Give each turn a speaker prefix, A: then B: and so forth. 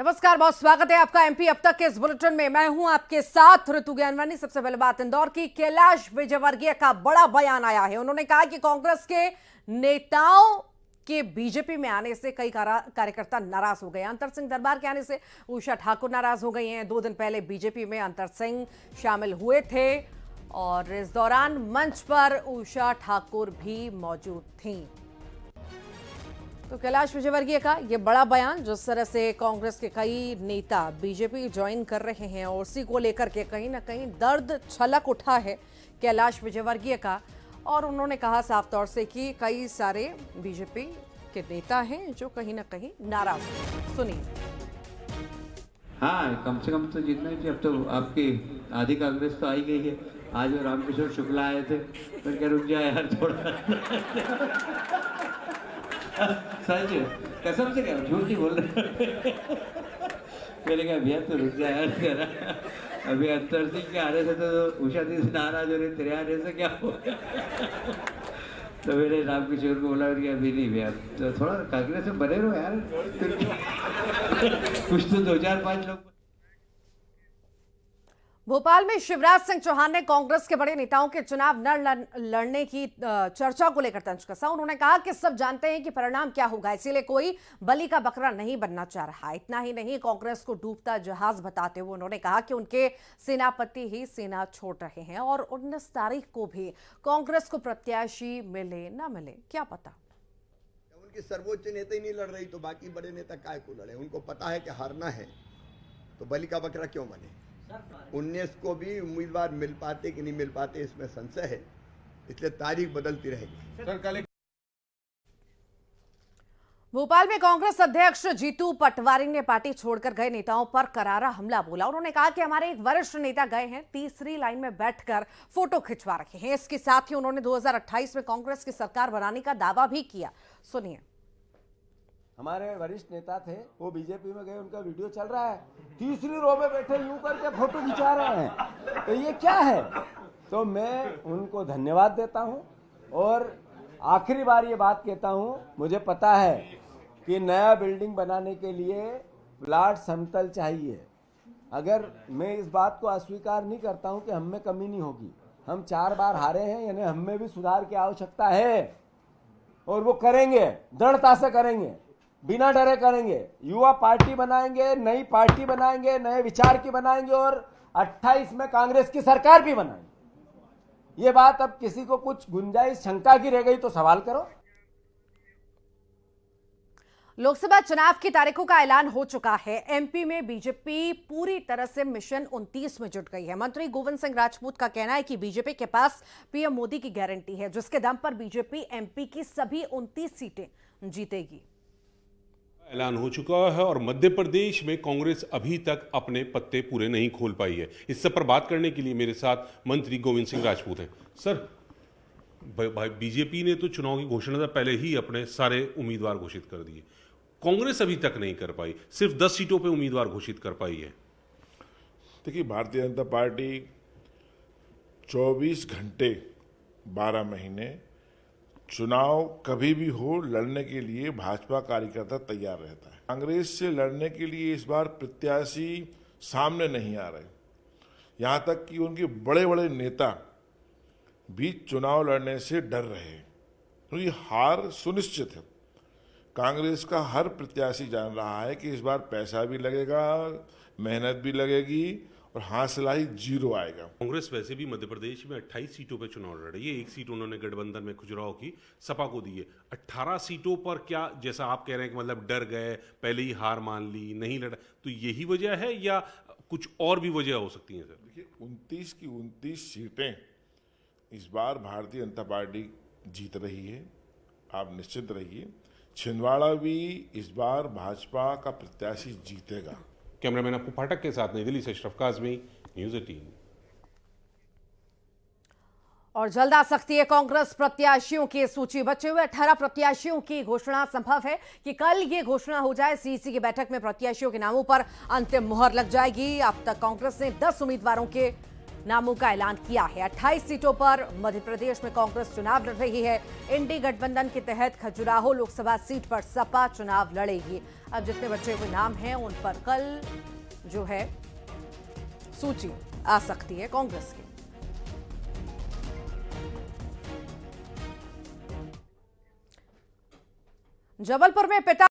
A: नमस्कार बहुत स्वागत है आपका एमपी अब तक के इस बुलेटिन में मैं हूं आपके साथ ऋतु ज्ञानवानी सबसे पहले बात इंदौर की कैलाश विजयवर्गीय का बड़ा बयान आया है उन्होंने कहा कि कांग्रेस के नेताओं के बीजेपी में आने से कई कार्यकर्ता नाराज हो गए अंतर सिंह दरबार के आने से उषा ठाकुर नाराज हो गई हैं दो दिन पहले बीजेपी में अंतर सिंह शामिल हुए थे और इस दौरान मंच पर उषा ठाकुर भी मौजूद थीं तो कैलाश विजयवर्गीय का ये बड़ा बयान जिस तरह से कांग्रेस के कई नेता बीजेपी ज्वाइन कर रहे हैं और उसी को लेकर के कहीं ना कहीं दर्द छलक उठा है कैलाश विजयवर्गीय का और उन्होंने कहा साफ तौर से कि कई सारे बीजेपी के नेता हैं जो कहीं ना कहीं नाराज सुनिए
B: हाँ कम से कम तो जितना भी अब तो आपकी आधी कांग्रेस तो आई गई है आज रामकिशोर शुक्ला आए थे तो कह रुक जाए यार थोड़ा सच कसम से कह झूठ ही बोल रहे करेगा भैया तो रुक जाए अभी अत्तर सिंह के आने से तो उषा सिंह नाराज हो रहे तेरे आने से क्या हो तो मेरे राम किशोर को बोला कि अभी नहीं भैया तो थोड़ा कांग्रेस से बने रहो यार कुछ तो दो चार पाँच लोग
A: भोपाल में शिवराज सिंह चौहान ने कांग्रेस के बड़े नेताओं के चुनाव न लड़ने की चर्चा को लेकर तंज कसा उन्होंने कहा कि सब जानते हैं कि परिणाम क्या होगा इसीलिए कोई बलि का बकरा नहीं बनना चाह रहा इतना ही नहीं कांग्रेस को डूबता जहाज बताते हुए उन्होंने कहा कि उनके सेनापति ही सेना छोड़ रहे हैं और उन्नीस तारीख को भी कांग्रेस को प्रत्याशी मिले न मिले क्या पता
B: उनकी सर्वोच्च नेता ही नहीं लड़ रही तो बाकी बड़े नेता काय को लड़े उनको पता है कि हारना है तो बलि का बकरा क्यों बने उन्नीस को भी उम्मीदवार मिल पाते कि नहीं मिल पाते इसमें संशय है इसलिए तारीख बदलती
C: रहेगी
A: भोपाल में कांग्रेस अध्यक्ष जीतू पटवारी ने पार्टी छोड़कर गए नेताओं पर करारा हमला बोला उन्होंने कहा कि हमारे एक वरिष्ठ नेता गए हैं तीसरी लाइन में बैठकर फोटो खिंचवा रखे हैं इसके साथ ही उन्होंने 2028 में कांग्रेस की सरकार बनाने का दावा भी किया सुनिए
B: हमारे वरिष्ठ नेता थे वो बीजेपी में गए उनका वीडियो चल रहा है तीसरी रो में बैठे यूं करके फोटो खिंचा रहे हैं तो ये क्या है तो मैं उनको धन्यवाद देता हूँ और आखिरी बार ये बात कहता हूँ मुझे पता है कि नया बिल्डिंग बनाने के लिए प्लाट समतल चाहिए अगर मैं इस बात को अस्वीकार नहीं करता हूँ कि हम में कमी नहीं होगी हम चार बार हारे हैं यानी हम में भी सुधार की आवश्यकता है और वो करेंगे दृढ़ता से करेंगे बिना डरे करेंगे युवा पार्टी बनाएंगे नई पार्टी बनाएंगे नए विचार की बनाएंगे और 28 में कांग्रेस की सरकार भी बनाएंगे
A: ये बात अब किसी को कुछ गुंजाइश शंका की रह गई तो सवाल करो लोकसभा चुनाव की तारीखों का ऐलान हो चुका है एमपी में बीजेपी पूरी तरह से मिशन 29 में जुट गई है मंत्री गोविंद सिंह राजपूत का कहना है कि बीजेपी के पास पीएम मोदी की गारंटी है जिसके दम पर बीजेपी एमपी की सभी 29 सीटें जीतेगी
C: ऐलान हो चुका है और मध्य प्रदेश में कांग्रेस अभी तक अपने पत्ते पूरे नहीं खोल पाई है इस सब पर बात करने के लिए मेरे साथ मंत्री गोविंद सिंह राजपूत हैं सर भाई बीजेपी ने तो चुनाव की घोषणा से पहले ही अपने सारे उम्मीदवार घोषित कर दिए कांग्रेस अभी तक नहीं कर पाई सिर्फ दस सीटों पे उम्मीदवार घोषित कर पाई है
D: देखिए भारतीय जनता पार्टी चौबीस घंटे बारह महीने चुनाव कभी भी हो लड़ने के लिए भाजपा कार्यकर्ता तैयार रहता है कांग्रेस से लड़ने के लिए इस बार प्रत्याशी सामने नहीं आ रहे यहाँ तक कि उनके बड़े बड़े नेता भी चुनाव लड़ने से डर रहे हैं क्योंकि तो हार सुनिश्चित है कांग्रेस का हर प्रत्याशी जान रहा है कि इस बार पैसा भी लगेगा मेहनत भी लगेगी और हाँ सिलाई जीरो आएगा
C: कांग्रेस वैसे भी मध्य प्रदेश में 28 सीटों पर चुनाव लड़ रही है एक सीट उन्होंने गठबंधन में खुजराहो की सपा को दी है 18 सीटों पर क्या जैसा आप कह रहे हैं कि मतलब डर गए पहले ही हार मान ली नहीं लड़ा तो यही वजह है
D: या कुछ और भी वजह हो सकती है सर देखिए उनतीस की उनतीस सीटें इस बार भारतीय जनता पार्टी जीत रही है आप निश्चित रहिए छिंदवाड़ा भी इस बार भाजपा का प्रत्याशी जीतेगा
C: कैमरामैन अपू फाटक के साथ नई दिल्ली से अशरफ काजमी न्यूज एटीन
A: और जल्द आ सकती है कांग्रेस प्रत्याशियों की सूची बचे हुए अठारह प्रत्याशियों की घोषणा संभव है कि कल ये घोषणा हो जाए सीसी की बैठक में प्रत्याशियों के नामों पर अंतिम मुहर लग जाएगी अब तक कांग्रेस ने 10 उम्मीदवारों के नामों का ऐलान किया है अट्ठाईस सीटों पर मध्य प्रदेश में कांग्रेस चुनाव लड़ रही है इंडी गठबंधन के तहत खजुराहो लोकसभा सीट पर सपा चुनाव लड़ेगी अब जितने बचे हुए नाम हैं उन पर कल जो है सूची आ सकती है कांग्रेस की जबलपुर में पिता